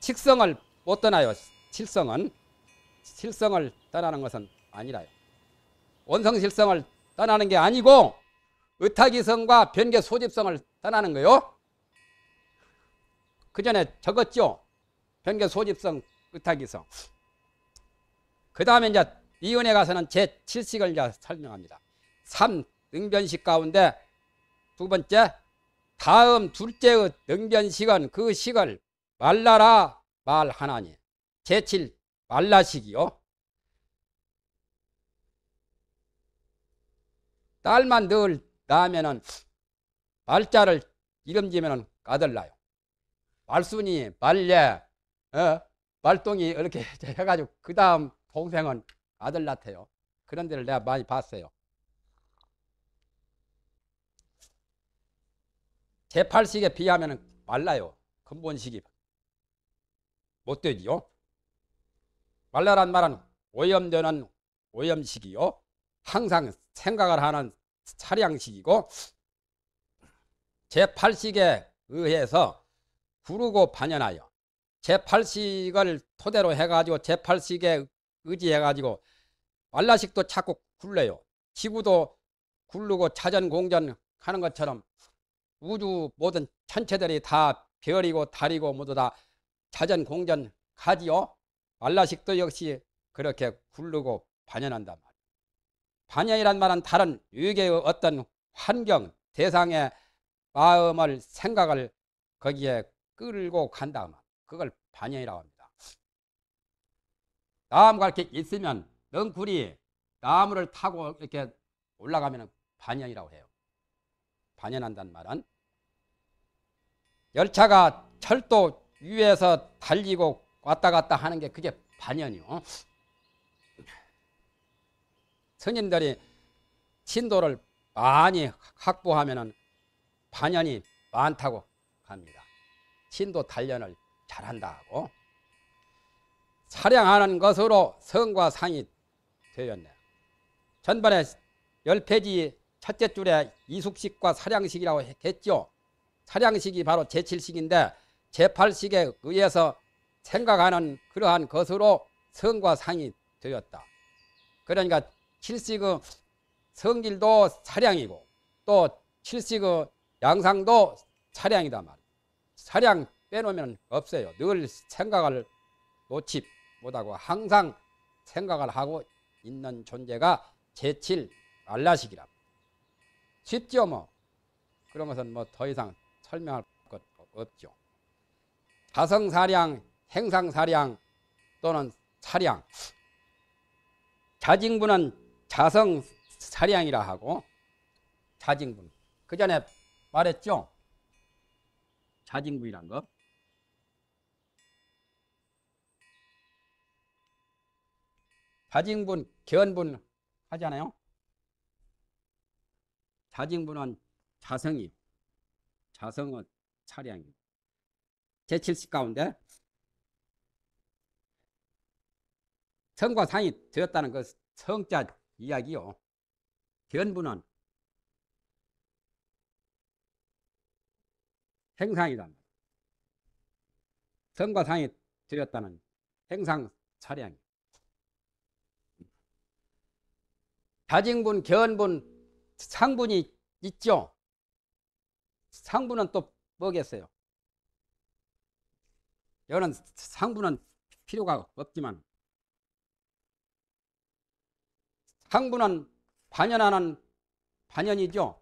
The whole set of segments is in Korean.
칙성을 못 떠나요. 칠성은 칠성을 떠나는 것은 아니라요. 원성실성을 떠나는 게 아니고 의타기성과 변계 소집성을 떠나는 거요. 그 전에 적었죠. 변계 소집성, 의타기성. 그 다음에 이제 이은에 가서는 제 7식을 이제 설명합니다. 3. 능변식 가운데 두 번째 다음 둘째의 등변 시간 그 시간 말라라 말하나니 제칠 말라식이요 딸만 늘낳면은 말자를 이름 지면은 아들 나요 말순이 말례 어? 말똥이 이렇게 해가지고 그 다음 동생은 아들 낳대요 그런 데를 내가 많이 봤어요 제8식에 비하면 말라요. 근본식이. 못 되지요. 말라란 말은 오염되는 오염식이요. 항상 생각을 하는 차량식이고 제8식에 의해서 구르고 반연하여 제8식을 토대로 해가지고 제8식에 의지해가지고 말라식도 자꾸 굴려요. 지구도 굴르고 차전 공전 하는 것처럼 우주 모든 천체들이 다 별이고 달이고 모두 다 자전 공전 가지요. 말라식도 역시 그렇게 굴르고 반연한단 말이에요. 반연이란 말은 다른 유익의 어떤 환경, 대상의 마음을 생각을 거기에 끌고 간다. 그 그걸 반영이라고 합니다. 나무가 이렇게 있으면 넝쿨이 나무를 타고 이렇게 올라가면 반영이라고 해요. 반영한단 말은 열차가 철도 위에서 달리고 왔다 갔다 하는 게 그게 반연이요. 스님들이 신도를 많이 확보하면 반연이 많다고 합니다. 신도 단련을 잘한다 고 사량하는 것으로 성과 상이 되었네. 전번에 열페이지 첫째 줄에 이숙식과 사량식이라고 했죠. 차량식이 바로 제7식인데 제8식에 의해서 생각하는 그러한 것으로 성과 상이 되었다. 그러니까 7식의 성질도 차량이고 또 7식의 양상도 차량이다 말이야. 차량 빼놓으면 없어요. 늘 생각을 놓지 못하고 항상 생각을 하고 있는 존재가 제7 알라식이라. 쉽죠 뭐. 그러면서 뭐 더 이상 설명할 것 없죠. 사성사량, 행상사량 또는 사량. 자징분은 자성사량이라 하고 자징분. 그 전에 말했죠. 자징분이란 거. 자징분, 견분 하잖아요. 자징분은 자성이 자성어 차량입니다. 제70 가운데 성과상이 되었다는 것은 성자 이야기요. 견부는 행상이다. 성과상이 되었다는 행상 차량. 다징분, 견분, 상분이 있죠. 상부는 또 뭐겠어요? 여는 상부는 필요가 없지만 상부는 반연하는 반연이죠.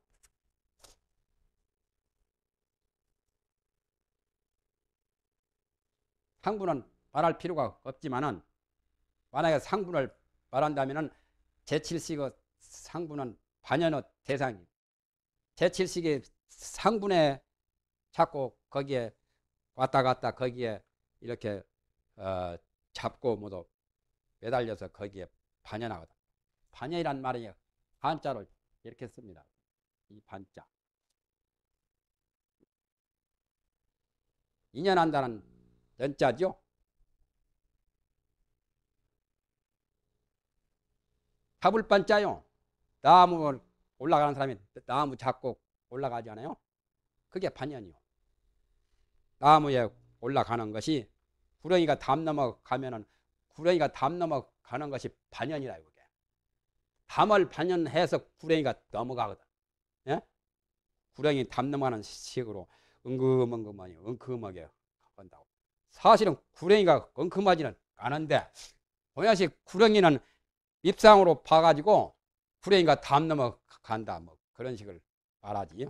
상부는 말할 필요가 없지만은 만약에 상부를 말한다면은 제7식의 상부는 반연의 대상이 제7식의 상분에 자꾸 거기에 왔다 갔다 거기에 이렇게 어, 잡고 모두 매달려서 거기에 반연하거든. 반연이란 말이 한자로 이렇게 씁니다. 이 반자. 인연한다는 연자죠. 잡불 반자요. 나무 올라가는 사람이 나무 잡고 올라가잖아요. 그게 반연이요 나무에 올라가는 것이 구렁이가 담 넘어가면은 구렁이가 담 넘어가는 것이 반년이라 그게. 담을 반년해서 구렁이가 넘어가거든. 예? 구렁이 담 넘어가는 식으로 은금은금하니 은큼하게 건다고. 사실은 구렁이가 은큼하지는 않은데 보야식 구렁이는 입상으로 봐가지고 구렁이가 담 넘어간다 뭐 그런 식을 말하지.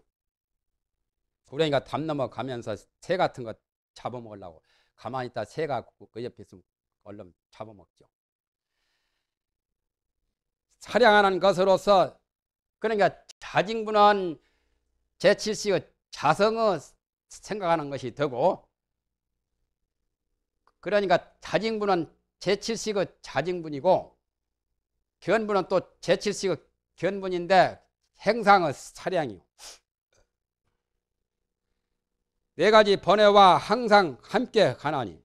그러니까 담 넘어가면서 새 같은 거 잡아먹으려고 가만히 있다 새가 그 옆에 있으면 얼른 잡아먹죠. 사량하는 것으로서 그러니까 자진분한 제7시의 자성의 생각하는 것이 되고 그러니까 자진분은 제7시의 자진분이고 견분은 또 제7시의 견분인데 행상의 차량이요. 네 가지 번뇌와 항상 함께 가나니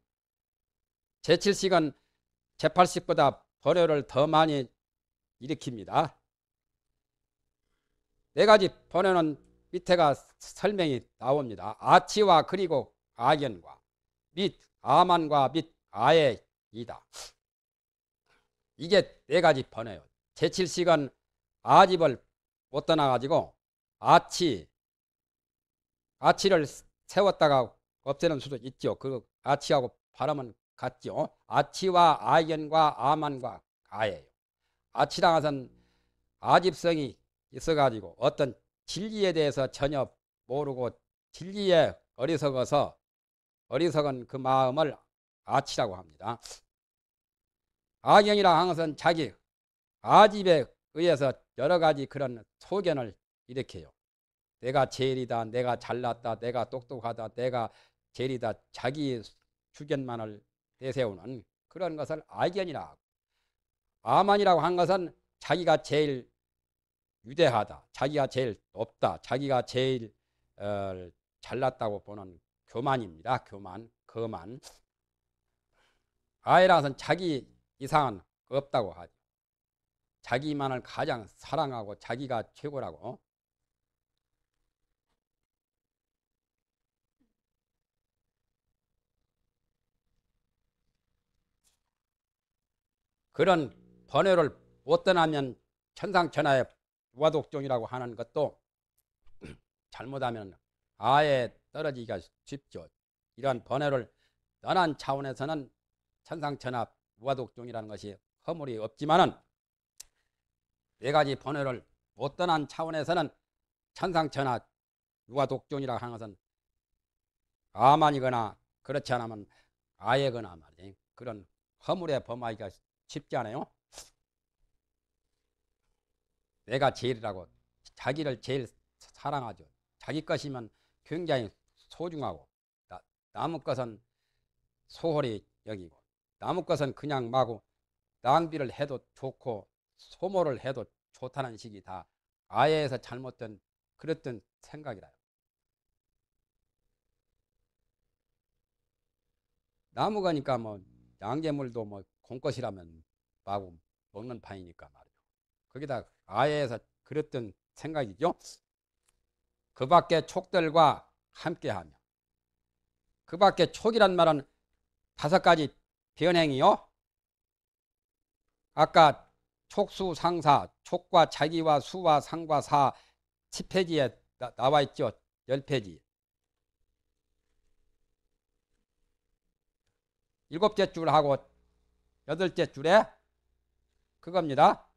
제7식은 제8식보다 번뇌를 더 많이 일으킵니다. 네 가지 번뇌는 밑에가 설명이 나옵니다. 아치와 그리고 악연과 및 아만과 및 아예이다. 이게 네 가지 번뇌요. 제7식은 아집을 못 떠나가지고 아치, 아치를 세웠다가 없애는 수도 있죠. 그 아치하고 바람은 같죠. 아치와 아연과 아만과 가예요 아치랑 은 아집성이 있어가지고 어떤 진리에 대해서 전혀 모르고 진리에 어리석어서 어리석은 그 마음을 아치라고 합니다. 악영이라 것은 자기 아집에 의해서 여러 가지 그런 소견을 일으켜요. 내가 제일이다. 내가 잘났다. 내가 똑똑하다. 내가 제일이다. 자기 주견만을 내세우는 그런 것을 악견이라 고 아만이라고 한 것은 자기가 제일 유대하다. 자기가 제일 높다. 자기가 제일 어, 잘났다고 보는 교만입니다. 교만, 거만. 아이라서는 자기 이상은 없다고 하죠. 자기만을 가장 사랑하고 자기가 최고라고 그런 번외를못 떠나면 천상천하의 와독종이라고 하는 것도 잘못하면 아예 떨어지기가 쉽죠. 이런 번외를 떠난 차원에서는 천상천하 무화독종이라는 것이 허물이 없지만은 네 가지 번호를 못 떠난 차원에서는 천상천하 유아독존이라 하는 것은 아만이거나 그렇지 않으면 아예거나 말이지 그런 허물에 범하기가 쉽지 않아요. 내가 제일이라고 자기를 제일 사랑하죠. 자기 것이면 굉장히 소중하고 나, 남의 것은 소홀히 여기고 남의 것은 그냥 마구 낭비를 해도 좋고 소모를 해도 좋다는 식이 다 아예에서 잘못된 그랬던 생각이라 나무가니까 뭐 양재물도 뭐 공것이라면 마구 먹는 판이니까 말이죠. 거기다 아예에서 그랬던 생각이죠. 그 밖에 촉들과 함께하며 그 밖에 촉이란 말은 다섯 가지 변행이요. 아까 촉수상사 촉과 자기와 수와 상과 사 10페이지에 나, 와 있죠. 10페이지. 일곱째 줄하고 여덟째 줄에 그겁니다.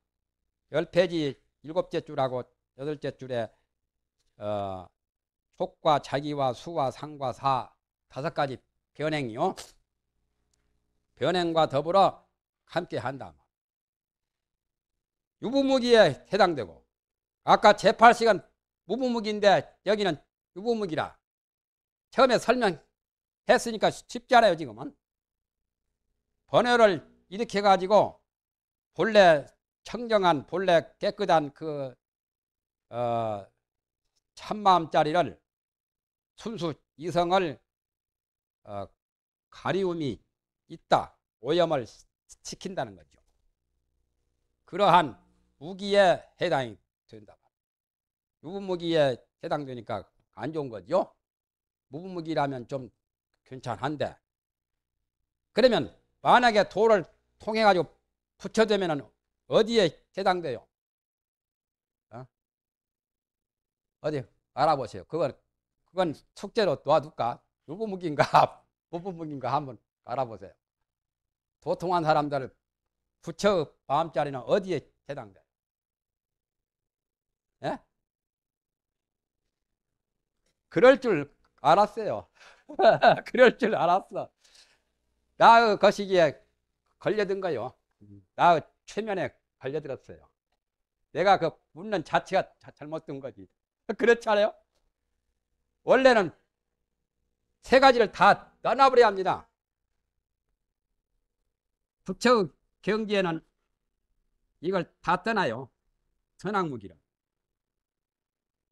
10페이지 일곱째 줄하고 여덟째 줄에 어, 촉과 자기와 수와 상과 사 다섯 가지 변행이요. 변행과 더불어 함께 한다. 유부무기에 해당되고 아까 제8식은 무부무기인데 여기는 유부무기라 처음에 설명했으니까 쉽지 않아요 지금은 번외를 일으켜 가지고 본래 청정한 본래 깨끗한 그 어, 참마음짜리를 순수 이성을 어, 가리움이 있다 오염을 시킨다는 거죠 그러한 무기에 해당이 된다. 유분무기에 해당되니까 안 좋은 거죠. 무분무기라면 좀 괜찮은데 그러면 만약에 돌을 통해 가지고 붙여대면 어디에 해당돼요? 어? 디 알아보세요. 그건 그건 숙제로 놔둘까? 유분무기인가 무분무기인가 한번 알아보세요. 도통한 사람들을 붙여 마음자리는 어디에 해당돼요? 예? 그럴 줄 알았어요. 그럴 줄 알았어. 나의 거시기에 걸려든 거요. 나의 최면에 걸려들었어요. 내가 그 묻는 자체가 잘못된 거지. 그렇지 않아요? 원래는 세 가지를 다 떠나버려야 합니다. 부처 경지에는 이걸 다 떠나요. 선악무기를.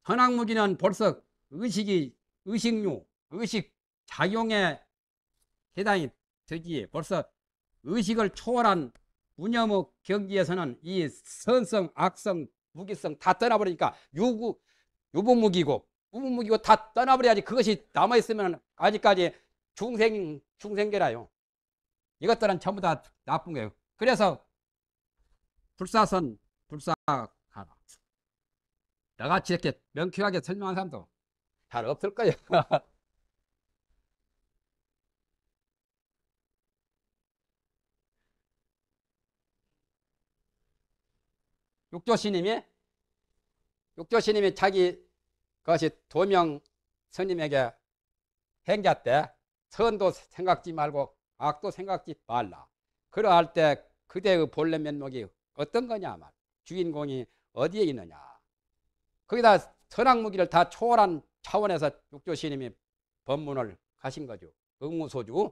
현악무기는 벌써 의식이 의식류 의식 작용에 해당이 되기에 벌써 의식을 초월한 무념의 경기에서는 이 선성, 악성, 무기성 다 떠나버리니까 유구, 유분무기고 무분무기고 다 떠나버려야지 그것이 남아있으면 아직까지 중생, 중생계라요. 이것들은 전부 다 나쁜 거예요. 그래서 불사선, 불사 나같이 이렇게 명쾌하게 설명한 사람도 잘 없을 거예요. 육조 스님이 육조 스님이 자기 것이 도명 스님에게 행자 때 선도 생각지 말고 악도 생각지 말라. 그러할 때 그대의 본래 면목이 어떤 거냐 말. 주인공이 어디에 있느냐. 거기다 선악무기를 다 초월한 차원에서 육조신님이 법문을 가신 거죠. 응무소주.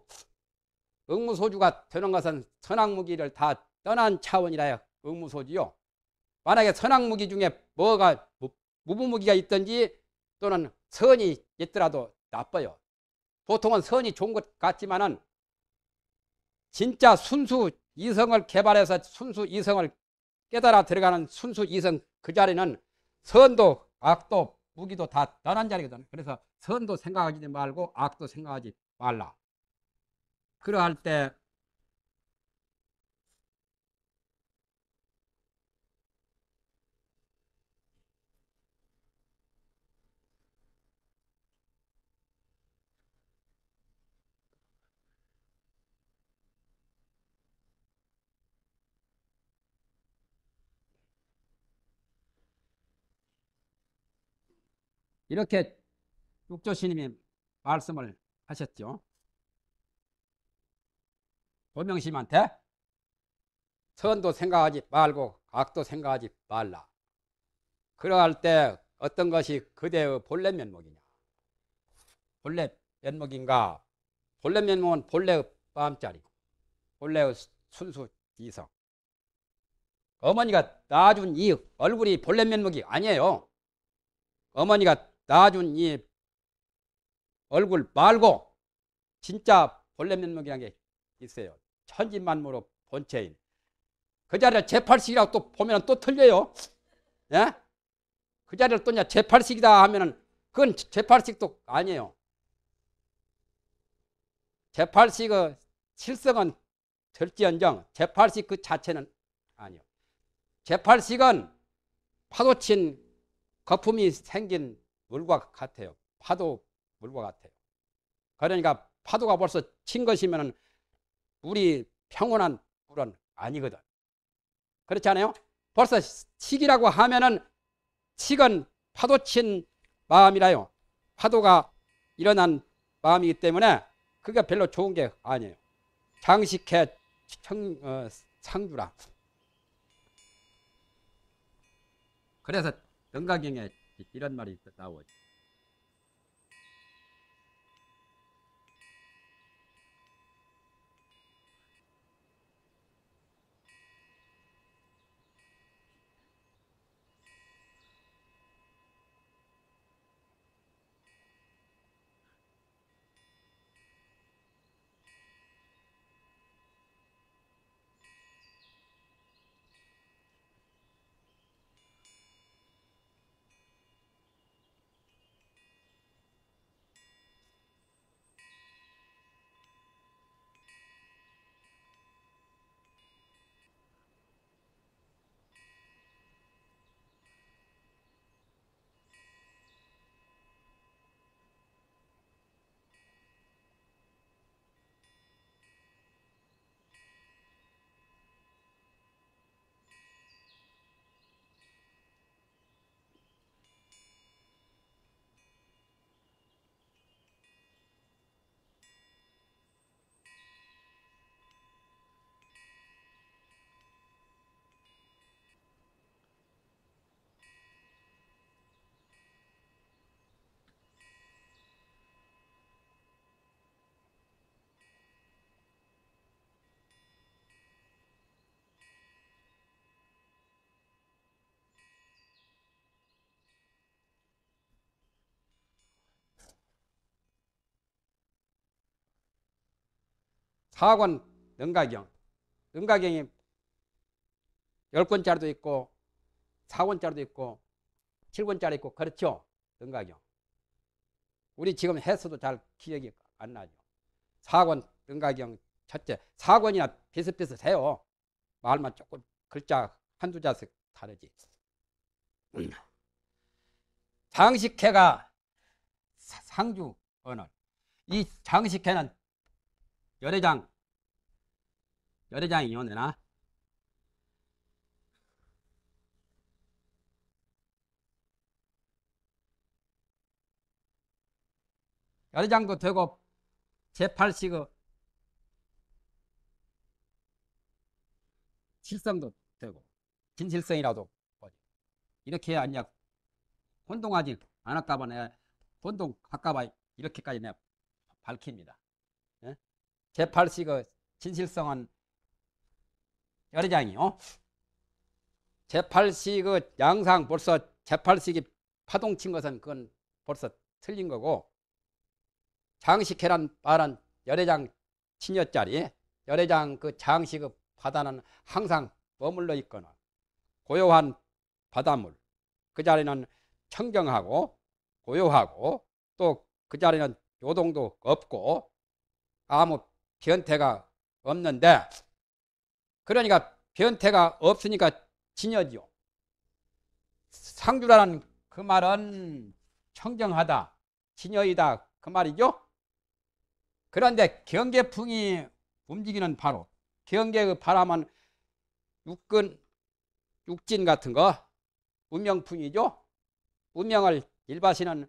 응무소주가 되는 것은 선악무기를 다 떠난 차원이라야 응무소주요. 만약에 선악무기 중에 뭐가 무부무기가 있든지 또는 선이 있더라도 나빠요. 보통은 선이 좋은 것 같지만은 진짜 순수 이성을 개발해서 순수 이성을 깨달아 들어가는 순수 이성 그 자리는 선도 악도 무기도 다 떠난 자리거든. 그래서 선도 생각하지 말고 악도 생각하지 말라. 그러할 때 이렇게 육조스님이 말씀을 하셨죠. 도명심한테 선도 생각하지 말고 악도 생각하지 말라. 그러할 때 어떤 것이 그대의 본래 면목이냐. 본래 면목인가. 본래 면목은 본래의 마음짜리. 본래의 순수 이성. 어머니가 낳아준 이 얼굴이 본래 면목이 아니에요. 어머니가 나준 이 얼굴 말고 진짜 본래 면목이라는 게 있어요. 천진만무로 본체인. 그 자리를 제팔식이라고 또 보면 또 틀려요. 예? 그 자리를 또 이제 제팔식이다 하면은 그건 제팔식도 아니에요. 제팔식의 실성은 절지연정, 제팔식 그 자체는 아니요. 제팔식은 파도친 거품이 생긴 물과 같아요. 파도 물과 같아요. 그러니까 파도가 벌써 친것이면 물이 평온한 물은 아니거든. 그렇지 않아요? 벌써 식이라고 하면은 치건 파도 친 마음이라요. 파도가 일어난 마음이기 때문에 그게 별로 좋은 게 아니에요. 장식해 청, 어, 상주라. 그래서 영가경에 이런 말이 나오죠. 사학원 능가경. 능가경이 10권짜리도 있고 4권짜리도 있고 7권짜리 있고 그렇죠. 능가경. 우리 지금 해서도 잘 기억이 안 나죠. 4권 능가경 첫째. 4권이나 비슷비슷해요. 말만 조금 글자 한두 자씩 다르지. 음. 장식회가 상주 언어. 이 장식회는 열애장 열애장 이용되나? 열애장도 되고 제8시 실성도 되고 진실성이라도 이렇게 아니야 혼동하지 않았다면 혼동 할까봐 이렇게까지 내가 밝힙니다. 제8식의 진실성은 열의장이요. 제8식의 양상 벌써 제8식이 파동친 것은 그건 벌써 틀린 거고 장식해란 말은 열애장 친여짜리 열애장 그 장식의 바다는 항상 머물러 있거나 고요한 바닷물 그 자리는 청정하고 고요하고 또 그 자리는 요동도 없고 아무 변태가 없는데 그러니까 변태가 없으니까 진여지요. 상주라는 그 말은 청정하다, 진여이다 그 말이죠. 그런데 경계풍이 움직이는 바로 경계의 그 바람은 육근, 육진 같은 거 운명풍이죠. 운명을 일바시는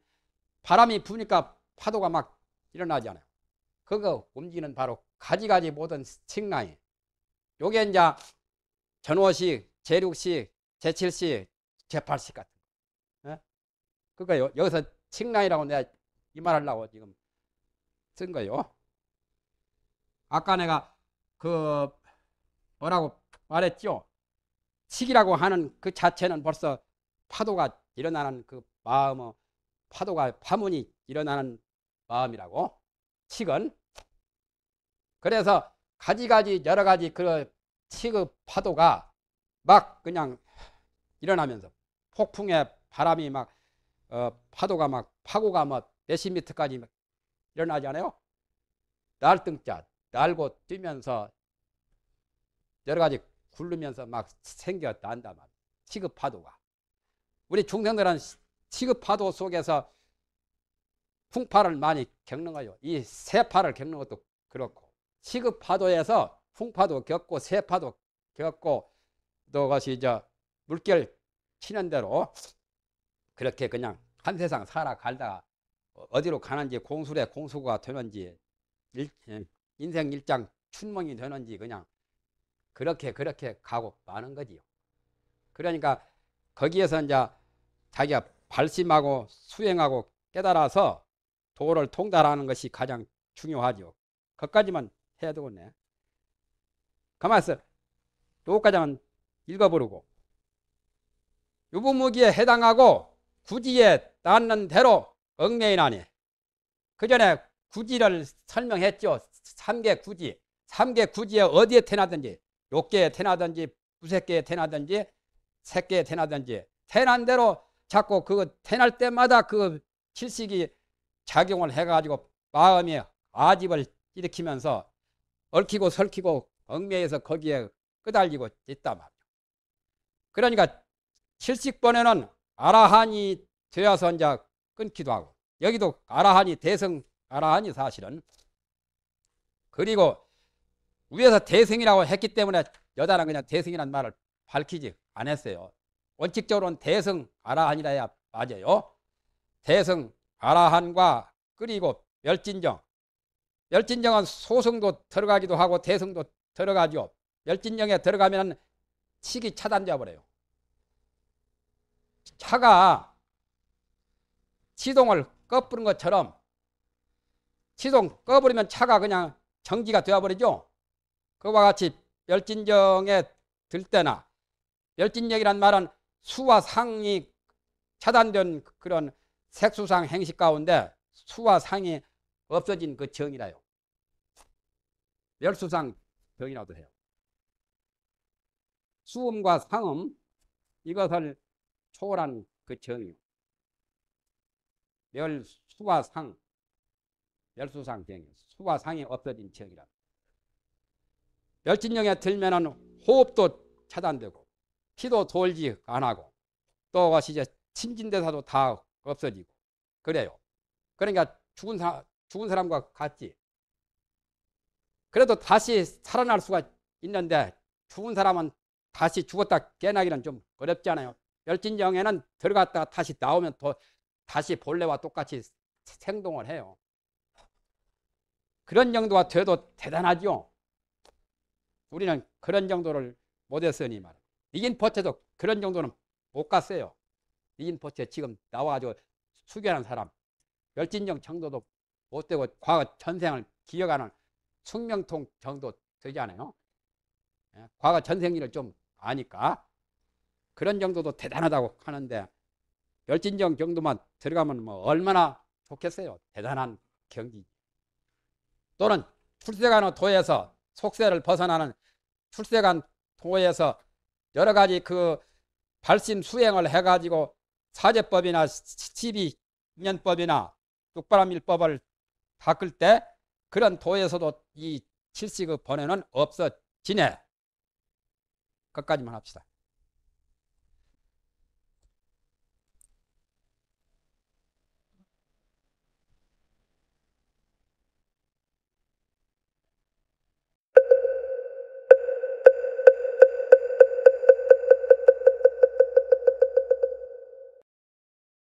바람이 부니까 파도가 막 일어나잖아요. 그거 움직이는 바로 가지가지 모든 측량이 요게 이제 전호식, 제육식, 제칠식, 제팔식 같은 거. 예? 그러니까 여, 기서 측량이라고 내가 이 말 하려고 지금 쓴 거요. 아까 내가 그 뭐라고 말했죠? 식이라고 하는 그 자체는 벌써 파도가 일어나는 그 마음, 파도가 파문이 일어나는 마음이라고. 식은 그래서 가지가지 여러 가지 그 취급 파도가 막 그냥 일어나면서 폭풍에 바람이 막 어, 파도가 막 파고가 막 뭐 몇십 미터까지 막일어나지않아요 날등자 날고 뛰면서 여러 가지 굴르면서 막 생겼다 한단 말이 취급 파도가. 우리 중생들은 취급 파도 속에서 풍파를 많이 겪는 거요. 이 세파를 겪는 것도 그렇고. 시급 파도에서 풍파도 겪고 세파도 겪고 또 그것이 이제 물결 치는 대로 그렇게 그냥 한 세상 살아갈다가 어디로 가는지 공수래 공수가 되는지 일, 예, 인생 일장 춘몽이 되는지 그냥 그렇게 그렇게 가고 마는 거지요. 그러니까 거기에서 이제 자기가 발심하고 수행하고 깨달아서 도를 통달하는 것이 가장 중요하죠. 그까지만 해야 되겠네. 가만 있어. 똑가장은 읽어보르고. 유부무기에 해당하고 구지에 닿는 대로 얽매이나니. 그 전에 구지를 설명했죠. 3개 구지. 3개 구지에 어디에 태나든지, 욕계에 태나든지, 부색계에 태나든지, 새끼에 태나든지, 태난 대로 자꾸 그 태날 때마다 그 질식이 작용을 해가지고 마음이 아집을 일으키면서 얽히고 설키고 얽매여서 거기에 끄달리고 있다말이에 그러니까 70번에는 아라한이 되어서 이제 끊기도 하고 여기도 아라한이 대성 아라한이 사실은 그리고 위에서 대승이라고 했기 때문에 여자는 그냥 대승이라 말을 밝히지 안 했어요. 원칙적으로는 대승 아라한이라야 맞아요. 대승 아라한과 그리고 멸진정 열진정은 소승도 들어가기도 하고 대승도 들어가죠. 열진정에 들어가면 식이 차단돼 버려요. 차가 시동을 꺼부는 것처럼 시동 꺼버리면 차가 그냥 정지가 되어버리죠. 그와 같이 열진정에 들 때나 열진정이란 말은 수와 상이 차단된 그런 색수상 행식 가운데 수와 상이 없어진 그 정이라요. 열수상 병이라도 해요. 수음과 상음 이것을 초월한 그 정이요. 멸수와 상, 멸수상 병이 수와 상이 없어진 정이라. 멸진령에 들면은 호흡도 차단되고 피도 돌지 안고또 이제 침진대사도 다 없어지고 그래요. 그러니까 죽은 사 죽은 사람과 같지. 그래도 다시 살아날 수가 있는데 죽은 사람은 다시 죽었다 깨나기는 좀 어렵잖아요. 멸진영에는 들어갔다가 다시 나오면 더 다시 본래와 똑같이 생동을 해요. 그런 정도가 돼도 대단하죠. 우리는 그런 정도를 못했으니 말이긴 포체도 그런 정도는 못 갔어요. 이긴 포체 지금 나와가지고 수견한 사람, 멸진정 정도도 못 되고 과거 전생을 기억하는 숙명통 정도 되지 않아요? 예, 과거 전생일을 좀 아니까 그런 정도도 대단하다고 하는데 열진정 정도만 들어가면 뭐 얼마나 좋겠어요. 대단한 경기. 또는 출세간 도에서 속세를 벗어나는 출세간 도에서 여러 가지 그 발심 수행을 해가지고 사제법이나 시 12년법이나 뚝바람일법을 닦을 때 그런 도에서도 이칠시의 번외는 없어지네. 끝까지만 합시다.